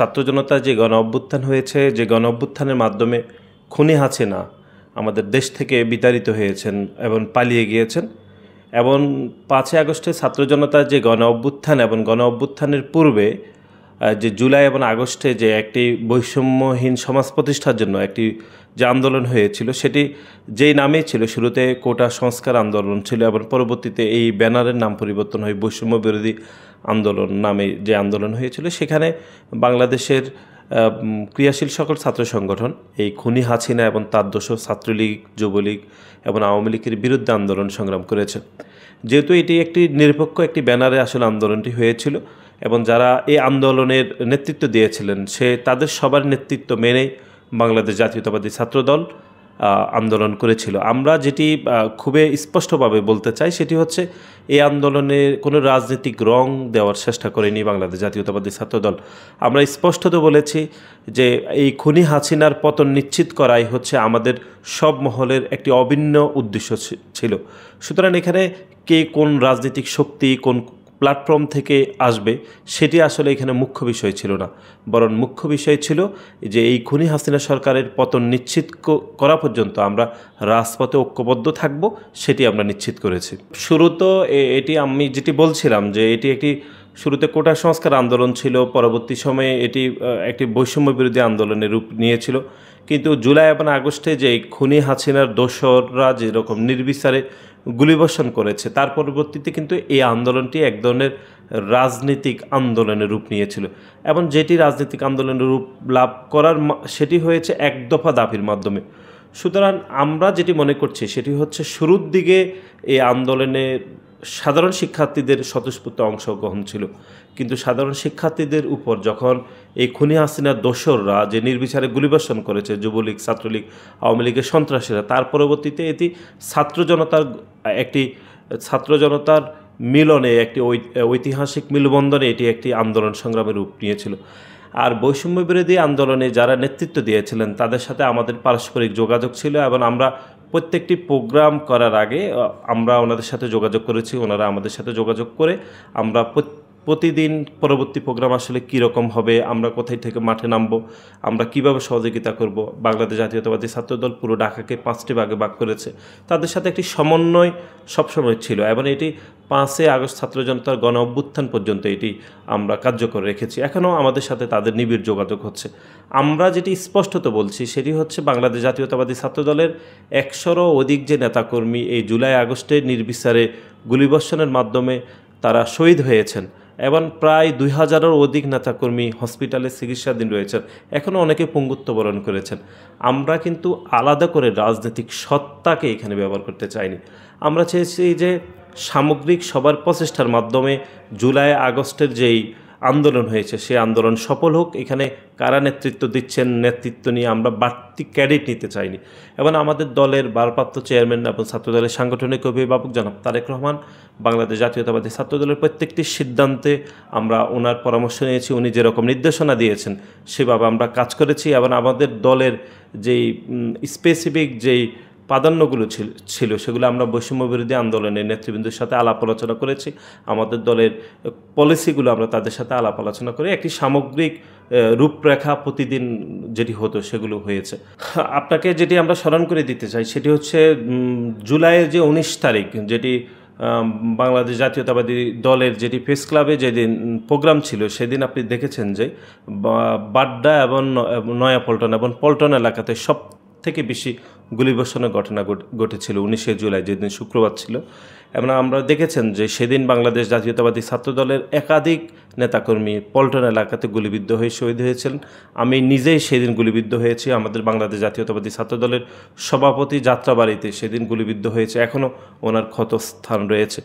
ছাত্র জনতা যে গণ অভ্যুত্থান হয়েছে যে গণ অভ্যুত্থানের মাধ্যমে খুনি না আমাদের দেশ থেকে বিতাড়িত হয়েছেন এবং পালিয়ে গিয়েছেন এবং পাঁচই আগস্টে ছাত্র জনতার যে গণ অভ্যুত্থান এবং গণ অভ্যুত্থানের পূর্বে যে জুলাই এবং আগস্টে যে একটি বৈষম্যহীন সমাজ প্রতিষ্ঠার জন্য একটি যে আন্দোলন হয়েছিল সেটি যেই নামে ছিল শুরুতে কোটা সংস্কার আন্দোলন ছিল এবং পরবর্তীতে এই ব্যানারের নাম পরিবর্তন হয় বৈষম্য বিরোধী আন্দোলন নামে যে আন্দোলন হয়েছিল সেখানে বাংলাদেশের ক্রিয়াশীল সকল ছাত্র সংগঠন এই খুনি হাসিনা এবং তার দোষ ছাত্রলীগ যুবলীগ এবং আওয়ামী লীগের বিরুদ্ধে আন্দোলন সংগ্রাম করেছে যেহেতু এটি একটি নিরপেক্ষ একটি ব্যানারে আসলে আন্দোলনটি হয়েছিল এবং যারা এই আন্দোলনের নেতৃত্ব দিয়েছিলেন সে তাদের সবার নেতৃত্ব মেনে বাংলাদেশ জাতীয়তাবাদী ছাত্রদল আন্দোলন করেছিল আমরা যেটি খুবই স্পষ্টভাবে বলতে চাই সেটি হচ্ছে এই আন্দোলনে কোনো রাজনৈতিক রং দেওয়ার চেষ্টা করেনি বাংলাদেশ জাতীয়তাবাদী ছাত্রদল আমরা স্পষ্টত বলেছি যে এই খুনি হাসিনার পতন নিশ্চিত করাই হচ্ছে আমাদের সব মহলের একটি অভিন্ন উদ্দেশ্য ছিল সুতরাং এখানে কে কোন রাজনৈতিক শক্তি কোন প্ল্যাটফর্ম থেকে আসবে সেটি আসলে এখানে মুখ্য বিষয় ছিল না বরং মুখ্য বিষয় ছিল যে এই খুনি হাসিনা সরকারের পতন নিশ্চিত করা পর্যন্ত আমরা রাজপথে ঐক্যবদ্ধ থাকব সেটি আমরা নিশ্চিত করেছি শুরু তো এটি আমি যেটি বলছিলাম যে এটি একটি শুরুতে কোটা সংস্কার আন্দোলন ছিল পরবর্তী সময়ে এটি একটি বৈষম্য বিরোধী আন্দোলনের রূপ নিয়েছিল কিন্তু জুলাই এবং আগস্টে যে খুনি হাসিনার দোসররা যেরকম নির্বিচারে গুলিবর্ষণ করেছে তার পরবর্তীতে কিন্তু এই আন্দোলনটি এক ধরনের রাজনৈতিক আন্দোলনের রূপ নিয়েছিল এবং যেটি রাজনৈতিক আন্দোলনের রূপ লাভ করার সেটি হয়েছে এক দফা দাবির মাধ্যমে সুতরাং আমরা যেটি মনে করছি সেটি হচ্ছে শুরুর দিকে এই আন্দোলনের সাধারণ শিক্ষার্থীদের স্বতঃস্ফূর্ত অংশগ্রহণ ছিল কিন্তু সাধারণ শিক্ষার্থীদের উপর যখন এই খুনি হাসিনার দোসররা যে নির্বিচারে গুলিবর্ষণ করেছে যুবলীগ ছাত্রলীগ আওয়ামী লীগের সন্ত্রাসীরা তার পরবর্তীতে এটি ছাত্র জনতার একটি ছাত্র জনতার মিলনে একটি ঐতিহাসিক মিলবন্ধনে এটি একটি আন্দোলন সংগ্রামের রূপ নিয়েছিল আর বৈষম্য বিরোধী আন্দোলনে যারা নেতৃত্ব দিয়েছিলেন তাদের সাথে আমাদের পারস্পরিক যোগাযোগ ছিল এবং আমরা প্রত্যেকটি প্রোগ্রাম করার আগে আমরা ওনাদের সাথে যোগাযোগ করেছি ওনারা আমাদের সাথে যোগাযোগ করে আমরা প্রতিদিন পরবর্তী প্রোগ্রাম আসলে কী রকম হবে আমরা কোথায় থেকে মাঠে নামবো আমরা কিভাবে সহযোগিতা করব বাংলাদেশ জাতীয়তাবাদী ছাত্রদল পুরো ঢাকাকে পাঁচটি ভাগে ভাগ করেছে তাদের সাথে একটি সমন্বয় সবসময় ছিল এবং এটি পাঁচে আগস্ট ছাত্র জনতার গণ অভ্যুত্থান পর্যন্ত এটি আমরা কার্যকর রেখেছি এখনও আমাদের সাথে তাদের নিবিড় যোগাযোগ হচ্ছে আমরা যেটি স্পষ্টত বলছি সেটি হচ্ছে বাংলাদেশ জাতীয়তাবাদী ছাত্রদলের একশোরও অধিক যে নেতাকর্মী এই জুলাই আগস্টে নির্বিচারে গুলিবর্ষণের মাধ্যমে তারা শহীদ হয়েছেন এবং প্রায় দুই হাজারের অধিক নেতাকর্মী হসপিটালে চিকিৎসাধীন রয়েছেন এখনও অনেকে পঙ্গুত্ব বরণ করেছেন আমরা কিন্তু আলাদা করে রাজনৈতিক সত্তাকে এখানে ব্যবহার করতে চাইনি আমরা চেয়েছি যে সামগ্রিক সবার প্রচেষ্টার মাধ্যমে জুলাই আগস্টের যেই আন্দোলন হয়েছে সে আন্দোলন সফল হোক এখানে কারা নেতৃত্ব দিচ্ছেন নেতৃত্ব নিয়ে আমরা বাড়তি ক্যাডেট নিতে চাইনি এবং আমাদের দলের ভারপ্রাপ্ত চেয়ারম্যান এবং ছাত্রদলের সাংগঠনিক অভিভাবক জনাব তারেক রহমান বাংলাদেশ জাতীয়তাবাদী ছাত্রদলের প্রত্যেকটি সিদ্ধান্তে আমরা ওনার পরামর্শ নিয়েছি উনি যেরকম নির্দেশনা দিয়েছেন সেভাবে আমরা কাজ করেছি এবং আমাদের দলের যেই স্পেসিফিক যেই প্রাধান্যগুলো ছিল ছিল সেগুলো আমরা বৈষম্য বিরোধী আন্দোলনের নেতৃবৃন্দের সাথে আলাপ আলোচনা করেছি আমাদের দলের পলিসিগুলো আমরা তাদের সাথে আলাপ আলোচনা করে একটি সামগ্রিক রূপরেখা প্রতিদিন যেটি হতো সেগুলো হয়েছে আপনাকে যেটি আমরা স্মরণ করে দিতে চাই সেটি হচ্ছে জুলাইয়ের যে উনিশ তারিখ যেটি বাংলাদেশ জাতীয়তাবাদী দলের যেটি প্রেস ক্লাবে যেদিন প্রোগ্রাম ছিল সেদিন আপনি দেখেছেন যে বাড্ডা এবং নয়াপল্টন এবং পল্টন এলাকাতে সব থেকে বেশি গুলিবর্ষণের ঘটনা ঘটেছিল উনিশে জুলাই যেদিন শুক্রবার ছিল এবং আমরা দেখেছেন যে সেদিন বাংলাদেশ জাতীয়তাবাদী ছাত্র দলের একাধিক নেতাকর্মী পল্টন এলাকাতে গুলিবিদ্ধ হয়ে শহীদ হয়েছেন আমি নিজেই সেদিন গুলিবিদ্ধ হয়েছি আমাদের বাংলাদেশ জাতীয়তাবাদী ছাত্র দলের সভাপতি যাত্রাবাড়িতে সেদিন গুলিবিদ্ধ হয়েছে এখনও ওনার ক্ষতস্থান রয়েছে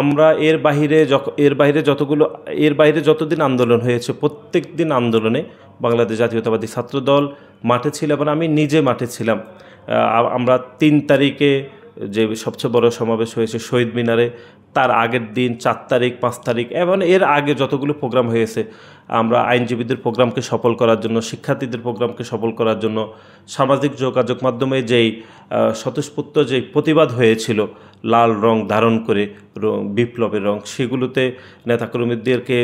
আমরা এর বাহিরে এর বাইরে যতগুলো এর বাইরে যতদিন আন্দোলন হয়েছে প্রত্যেক দিন আন্দোলনে বাংলাদেশ জাতীয়তাবাদী ছাত্র দল মাঠে ছিল এবং মানে আমি নিজে মাঠে ছিলাম আমরা তিন তারিখে যে সবচেয়ে বড় সমাবেশ হয়েছে শহীদ মিনারে তার আগের দিন চার তারিখ পাঁচ তারিখ এবং এর আগে যতগুলো প্রোগ্রাম হয়েছে আমরা আইনজীবীদের প্রোগ্রামকে সফল করার জন্য শিক্ষার্থীদের প্রোগ্রামকে সফল করার জন্য সামাজিক যোগাযোগ মাধ্যমে যেই স্বতঃস্ফূর্ত যে প্রতিবাদ হয়েছিল লাল রং ধারণ করে বিপ্লবের রং সেগুলোতে নেতাকর্মীদেরকে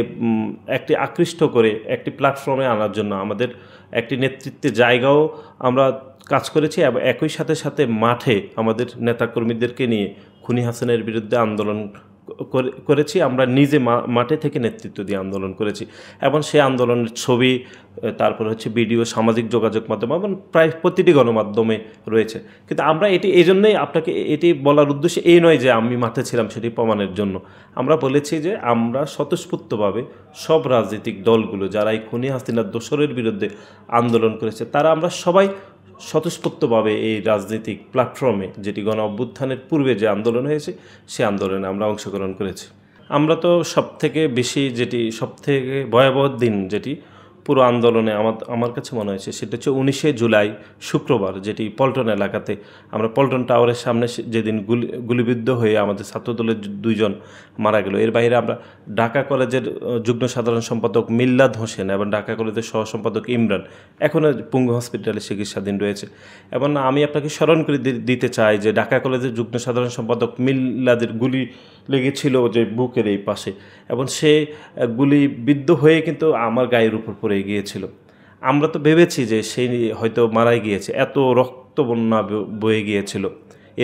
একটি আকৃষ্ট করে একটি প্ল্যাটফর্মে আনার জন্য আমাদের একটি নেতৃত্বের জায়গাও আমরা কাজ করেছি এবং একই সাথে সাথে মাঠে আমাদের নেতাকর্মীদেরকে নিয়ে খুনি হাসানের বিরুদ্ধে আন্দোলন করেছি আমরা নিজে মাঠে থেকে নেতৃত্ব দিয়ে আন্দোলন করেছি এবং সেই আন্দোলনের ছবি তারপর হচ্ছে ভিডিও সামাজিক যোগাযোগ মাধ্যম এবং প্রায় প্রতিটি গণমাধ্যমে রয়েছে কিন্তু আমরা এটি এই জন্যই আপনাকে এটি বলার উদ্দেশ্যে এই নয় যে আমি মাঠে ছিলাম সেটি প্রমাণের জন্য আমরা বলেছি যে আমরা স্বতঃস্ফূর্তভাবে সব রাজনৈতিক দলগুলো যারা এই খুনি হাসিনার দোসরের বিরুদ্ধে আন্দোলন করেছে তারা আমরা সবাই স্বতঃস্ফূর্তভাবে এই রাজনৈতিক প্ল্যাটফর্মে যেটি গণ অভ্যুত্থানের পূর্বে যে আন্দোলন হয়েছে সে আন্দোলনে আমরা অংশগ্রহণ করেছি আমরা তো সবথেকে বেশি যেটি সবথেকে ভয়াবহ দিন যেটি পুরো আন্দোলনে আমার আমার কাছে মনে হয়েছে সেটা হচ্ছে উনিশে জুলাই শুক্রবার যেটি পল্টন এলাকাতে আমরা পল্টন টাওয়ারের সামনে যেদিন গুলি গুলিবিদ্ধ হয়ে আমাদের ছাত্রদলের দুইজন মারা গেল এর বাইরে আমরা ঢাকা কলেজের যুগ্ম সাধারণ সম্পাদক মিল্লাদ হোসেন এবং ঢাকা কলেজের সহসম্পাদক ইমরান এখনও পুঙ্গু হসপিটালে চিকিৎসাধীন রয়েছে এবং আমি আপনাকে স্মরণ করে দিতে চাই যে ঢাকা কলেজের যুগ্ম সাধারণ সম্পাদক মিল্লাদের গুলি লেগেছিল যে বুকের এই পাশে এবং সে গুলি বিদ্ধ হয়ে কিন্তু আমার গায়ের উপর পড়ে গিয়েছিল আমরা তো ভেবেছি যে সেই হয়তো মারাই গিয়েছে এত রক্ত বন্যা বয়ে গিয়েছিল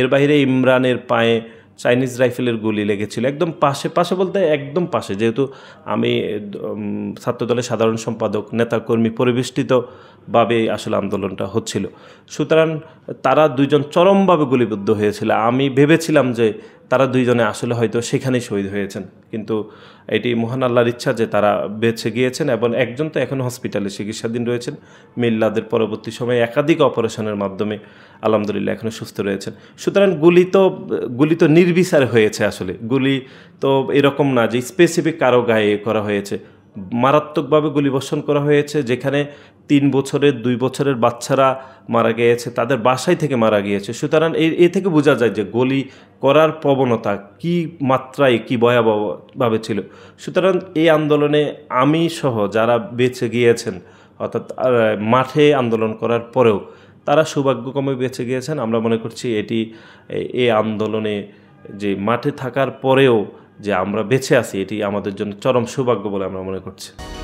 এর বাইরে ইমরানের পায়ে চাইনিজ রাইফেলের গুলি লেগেছিল একদম পাশে পাশে বলতে একদম পাশে যেহেতু আমি ছাত্রদলের সাধারণ সম্পাদক নেতাকর্মী পরিবেষ্টিতভাবে আসলে আন্দোলনটা হচ্ছিল সুতরাং তারা দুইজন চরমভাবে গুলিবিদ্ধ হয়েছিল আমি ভেবেছিলাম যে তারা দুইজনে আসলে হয়তো সেখানেই শহীদ হয়েছেন কিন্তু এটি মহান আল্লাহর ইচ্ছা যে তারা বেঁচে গিয়েছেন এবং একজন তো এখন হসপিটালে চিকিৎসাধীন রয়েছেন মিল্লাদের পরবর্তী সময়ে একাধিক অপারেশনের মাধ্যমে আলহামদুলিল্লাহ এখনও সুস্থ রয়েছেন সুতরাং গুলি তো গুলি তো নির্বিচার হয়েছে আসলে গুলি তো এরকম না যে স্পেসিফিক কারো গায়ে করা হয়েছে মারাত্মকভাবে গুলিবর্ষণ করা হয়েছে যেখানে তিন বছরের দুই বছরের বাচ্চারা মারা গিয়েছে তাদের বাসায় থেকে মারা গিয়েছে সুতরাং এ থেকে বোঝা যায় যে গলি করার প্রবণতা কি মাত্রায় কি ভয়াবহভাবে ছিল সুতরাং এই আন্দোলনে আমি সহ যারা বেঁচে গিয়েছেন অর্থাৎ মাঠে আন্দোলন করার পরেও তারা সৌভাগ্যক্রমে বেঁচে গিয়েছেন আমরা মনে করছি এটি এ আন্দোলনে যে মাঠে থাকার পরেও যে আমরা বেঁচে আছি এটি আমাদের জন্য চরম সৌভাগ্য বলে আমরা মনে করছি